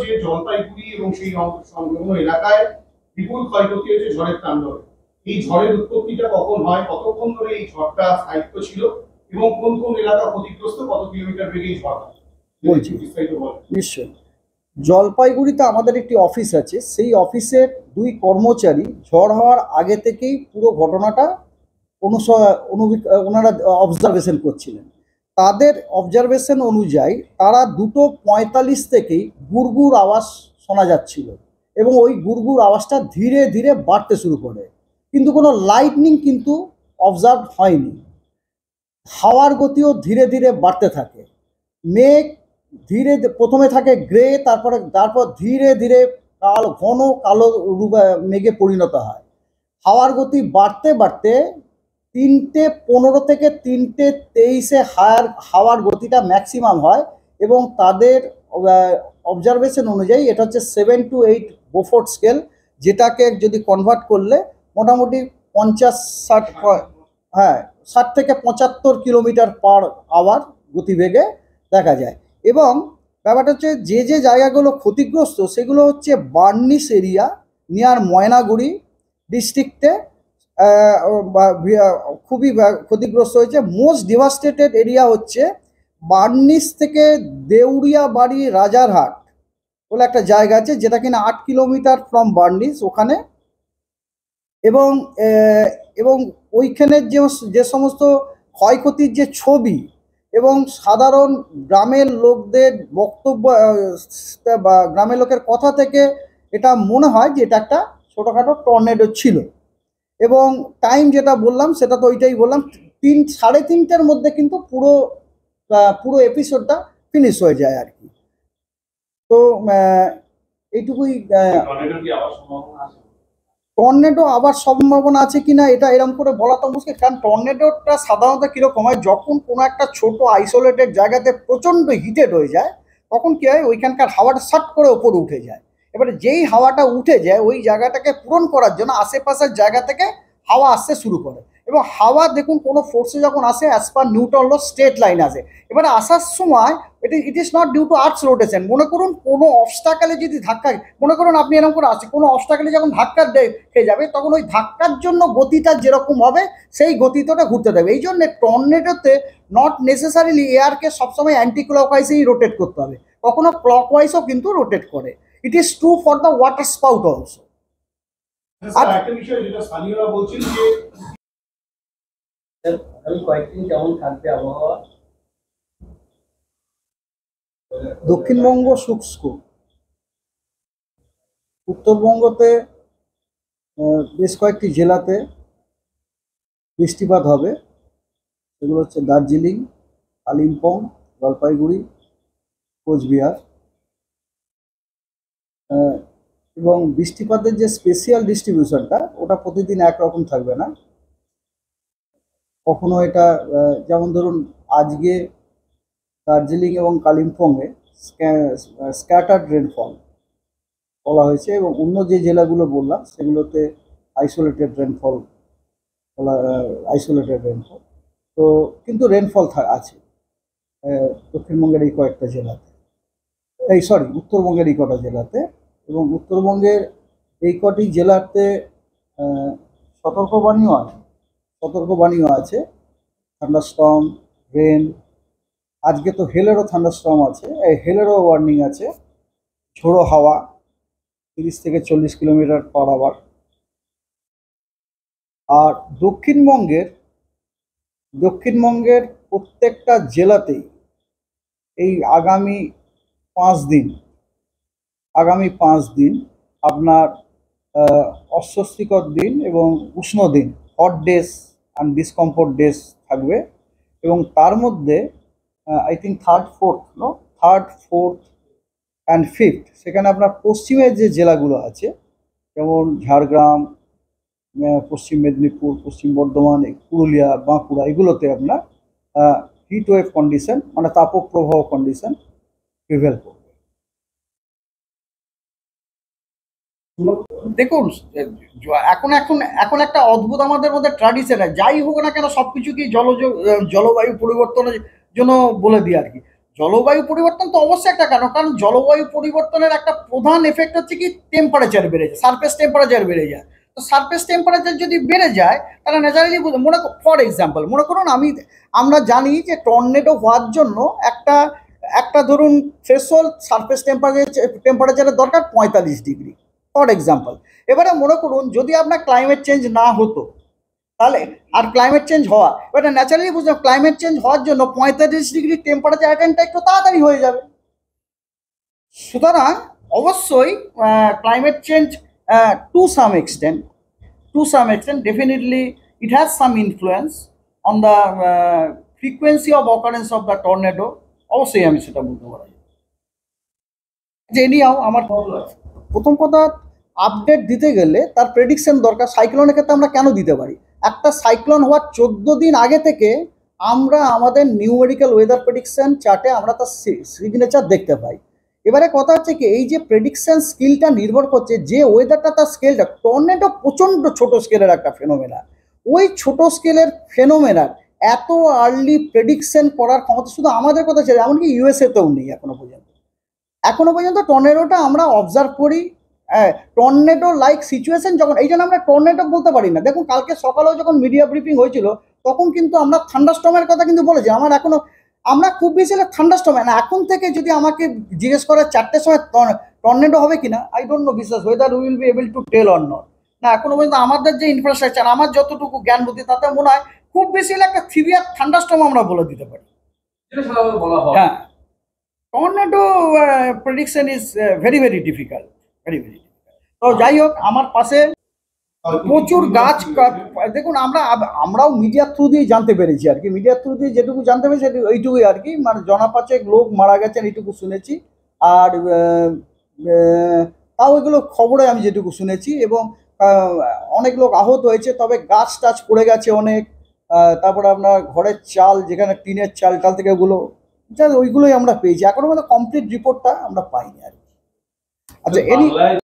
যে জলপাইগুড়ি এবং সেই এলাকায় বিপুল ক্ষয়ক্ষতি হয়েছে ঝড়ের এই ঝড়ের উৎপত্তিটা কখন হয় কতক্ষণ ধরে এই ঝড়টা স্থায়িত্ব ছিল এবং কোন কোন এলাকা ক্ষতিগ্রস্ত কত কিলোমিটার বেগে এই নিশ্চয়ই জলপাইগুড়িতে আমাদের একটি অফিস আছে সেই অফিসের দুই কর্মচারী ঝড় হওয়ার আগে থেকেই পুরো ঘটনাটা অনুস ওনারা অবজারভেশন করছিলেন তাদের অবজারভেশন অনুযায়ী তারা দুটো পঁয়তাল্লিশ থেকেই গুড়গুড় আওয়াজ শোনা যাচ্ছিল এবং ওই গুড়গুড় আওয়াজটা ধীরে ধীরে বাড়তে শুরু করে কিন্তু কোনো লাইটনিং কিন্তু অবজার্ভ হয়নি হাওয়ার গতিও ধীরে ধীরে বাড়তে থাকে মেঘ ধীরে প্রথমে থাকে গ্রে তারপরে তারপর ধীরে ধীরে কাল ঘন কালো মেঘে পরিণত হয় হাওয়ার গতি বাড়তে বাড়তে তিনটে পনেরো থেকে তিনটে তেইশে হায়ার হাওয়ার গতিটা ম্যাক্সিমাম হয় এবং তাদের অবজারভেশন অনুযায়ী এটা হচ্ছে seven two eight Beaufort scale যেটাকে যদি কনভার্ট করলে মোটামুটি পঞ্চাশ ষাট হ্যাঁ ষাট থেকে পঁচাত্তর কিলোমিটার পার আওয়ার গতিবেগে দেখা যায় এবং ব্যাপারটা হচ্ছে যে যে জায়গাগুলো ক্ষতিগ্রস্ত সেগুলো হচ্ছে বার্নিস এরিয়া নিয়ার ময়নাগুড়ি ডিস্ট্রিক্টে খুবই ক্ষতিগ্রস্ত হয়েছে মোস্ট ডিভাস্টেটেড এরিয়া হচ্ছে বার্নিস থেকে দেউরিয়া বাড়ি রাজারহাট বলে একটা জায়গা আছে যেটা কিনা আট কিলোমিটার ফ্রম বার্নিস ওখানে এবং এবং ওইখানের যে যে সমস্ত ক্ষয়ক্ষতির যে ছবি এবং সাধারণ গ্রামের লোকদের বক্তব্য গ্রামের লোকের কথা থেকে এটা মনে হয় যে এটা একটা ছোটোখাটো টর্নেডো ছিল এবং টাইম যেটা বললাম সেটা তো ওইটাই বললাম তিন সাড়ে তিনটের মধ্যে কিন্তু পুরো পুরো এপিসোডটা ফিনিশ হয়ে যায় আর কি তো এইটুকুই টর্নেডো আবার সম্ভাবনা আছে কিনা এটা এরকম করে বলা তো মুশকিল কারণ টর্নেডোটা সাধারণত কীরকম হয় যখন কোনো একটা ছোট আইসোলেটেড জায়গাতে প্রচণ্ড হিটেড হয়ে যায় তখন কী হয় ওইখানকার হাওয়াটা সাট করে ওপরে উঠে যায় এবারে যেই হাওয়াটা উঠে যায় ওই জায়গাটাকে পূরণ করার জন্য আশেপাশের জায়গা থেকে হাওয়া আসতে শুরু করে এবং হাওয়া দেখুন কোনো ফোর্সে যখন আসে as per Newton law straight line আসে এবারে আসার সময় এটি it is not due to earth's rotation মনে করুন কোনো অবস্টাকালে যদি ধাক্কা মনে করুন আপনি এরকম করে আসছে কোনো অবস্টাকালে যখন ধাক্কা খেয়ে যাবে তখন ওই ধাক্কার জন্য গতিটা যেরকম হবে সেই গতিটা ঘুরতে দেবে এই জন্যে টর্নেডোতে নট নেসেসারিলি এয়ারকে সবসময় অ্যান্টিক্লকওয়াইজেই রোটেট করতে হবে কখনো ক্লকওয়াইজও কিন্তু রোটেট করে it is true for the waterspout also আবহাওয়া দক্ষিণবঙ্গ শুষ্ক উত্তরবঙ্গতে বেশ কয়েকটি জেলাতে বৃষ্টিপাত হবে সেগুলো হচ্ছে দার্জিলিং কালিম্পং জলপাইগুড়ি কোচবিহার এবং বৃষ্টিপাতের যে স্পেশিয়াল ডিস্ট্রিবিউশনটা ওটা প্রতিদিন একরকম থাকবে না কখনো এটা যেমন ধরুন আজকে দার্জিলিং এবং কালিম্পংয়ে স্ক্যাটার্ড রেনফল বলা হয়েছে এবং অন্য যে জেলাগুলো বললাম সেগুলোতে আইসোলেটেড রেনফল বলা আইসোলেটেড রেনফল তো কিন্তু রেনফল আছে দক্ষিণবঙ্গের এই কয়েকটা জেলাতে এই সরি উত্তরবঙ্গের এই কটা জেলাতে এবং উত্তরবঙ্গের এই কটি জেলাতে সতর্কবাণীও আছে সতর্কবাণীও আছে থান্ডারস্টর্ম রেন আজকে তো হেলেরও থান্ডারস্টর্ম আছে এই হেলেরও ওয়ার্নিং আছে ঝোড়ো হাওয়া তিরিশ থেকে চল্লিশ কিলোমিটার পার আওয়ার আর দক্ষিণবঙ্গের দক্ষিণবঙ্গের প্রত্যেকটা জেলাতেই এই আগামী পাঁচ দিন আগামী পাঁচ দিন আপনার অস্বস্তিকর দিন এবং উষ্ণ দিন hot days and discomfort days থাকবে এবং তার মধ্যে I think third fourth no third fourth and fifth সেখানে আপনার পশ্চিমের যে জেলাগুলো আছে যেমন ঝাড়গ্রাম পশ্চিম মেদিনীপুর পশ্চিম বর্ধমান পুরুলিয়া বাঁকুড়া এগুলোতে আপনার হিট ওয়েভ কন্ডিশন মানে তাপপ্রবাহ কন্ডিশন প্রিভেল করবে দেখুন এখন এখন এখন একটা অদ্ভুত আমাদের মধ্যে ট্র্যাডিশন যাই হোক না কেন সব কিছুকেই জলজ জলবায়ু পরিবর্তনের জন্য বলে দিই আর কি জলবায়ু পরিবর্তন তো অবশ্যই একটা কারণ কারণ জলবায়ু পরিবর্তনের একটা প্রধান এফেক্ট হচ্ছে কি টেম্পারেচার বেড়ে যায় সারফেস টেম্পারেচার বেড়ে যায় তো সারফেস টেম্পারেচার যদি বেড়ে যায় তাহলে ন্যাচারালি মনে ফর এক্সাম্পল মনে করুন আমি আমরা জানি যে টর্নেডো হওয়ার জন্য একটা একটা ধরুন ফ্রেশল সারফেস টেম্পারেচার টেম্পারেচারের দরকার পঁয়তাল্লিশ ডিগ্রি ফর এক্সাম্পল এবারে মনে করুন যদি আপনার ক্লাইমেট চেঞ্জ না হতো তাহলে আর ক্লাইমেট চেঞ্জ হওয়া এবারে ন্যাচারালি বুঝলাম ক্লাইমেট চেঞ্জ হওয়ার জন্য পঁয়তাল্লিশ ডিগ্রি টেম্পারেচার অ্যাটেন্ডটা একটু তাড়াতাড়ি হয়ে যাবে সুতরাং অবশ্যই climate change to some extent to some extent definitely it has some influence on the frequency of occurrence of the tornado অবশ্যই আমি সেটা বলতে পারি যে এনিয়াও আমার প্রথম কথা আপডেট দিতে গেলে তার প্রেডিকশন দরকার সাইক্লোনের ক্ষেত্রে আমরা কেন দিতে পারি একটা সাইক্লোন হওয়ার চোদ্দ দিন আগে থেকে আমরা আমাদের নিউমেরিক্যাল ওয়েদার প্রেডিকশন চার্টে আমরা তার সিগনেচার দেখতে পাই এবারে কথা হচ্ছে কি এই যে প্রেডিকশন স্কিলটা নির্ভর করছে যে ওয়েদারটা তার স্কেলটা টর্নেটো প্রচণ্ড ছোট স্কেলের একটা ফেনোমেনা ওই ছোট স্কেলের ফেনোমেনার এত আর্লি প্রেডিকশন করার ক্ষমতা শুধু আমাদের কথা ছেড়ে এমনকি ইউএসএতেও নেই এখনো পর্যন্ত এখনো পর্যন্ত টর্নেডোটা আমরা অবজার্ভ করি টর্নেডো লাইক সিচুয়েশন যখন এই জন্য আমরা টর্নেডো বলতে পারি না দেখুন কালকে সকালেও যখন মিডিয়া ব্রিফিং হয়েছিল তখন কিন্তু আমরা থান্ডারস্টমের কথা কিন্তু বলেছি আমার এখনো আমরা খুব বেশি হলে থান্ডারস্টমে না এখন থেকে যদি আমাকে জিজ্ঞেস করার চারটের সময় টর্নেডো হবে কিনা আই ডোন্ট নো বিশ্বাস weather will be able to tell or not না এখনো পর্যন্ত আমাদের যে ইনফ্রাস্ট্রাকচার আমার যতটুকু জ্ঞান বুদ্ধি তাতে মনে হয় খুব বেশি হলে একটা সিভিয়ার থান্ডারস্টম আমরা বলে দিতে পারি হ্যাঁ tornado prediction is very very difficult very very তো যাই হোক আমার পাশে প্রচুর গাছ দেখুন আমরা আমরাও মিডিয়ার থ্রু দিয়ে জানতে পেরেছি আর কি মিডিয়ার থ্রু দিয়ে যেটুকু জানতে পেরেছি এইটুকুই আর কি মানে জনাপাচেক লোক মারা গেছেন এইটুকু শুনেছি আর তাও এগুলো খবরে আমি যেটুকু শুনেছি এবং অনেক লোক আহত হয়েছে তবে গাছ টাছ পড়ে গেছে অনেক তারপরে আপনার ঘরের চাল যেখানে টিনের চাল টাল থেকে ওগুলো যা ওইগুলোই আমরা পেয়েছি এখনো মানে কমপ্লিট রিপোর্টটা আমরা পাইনি আর কি আচ্ছা এনি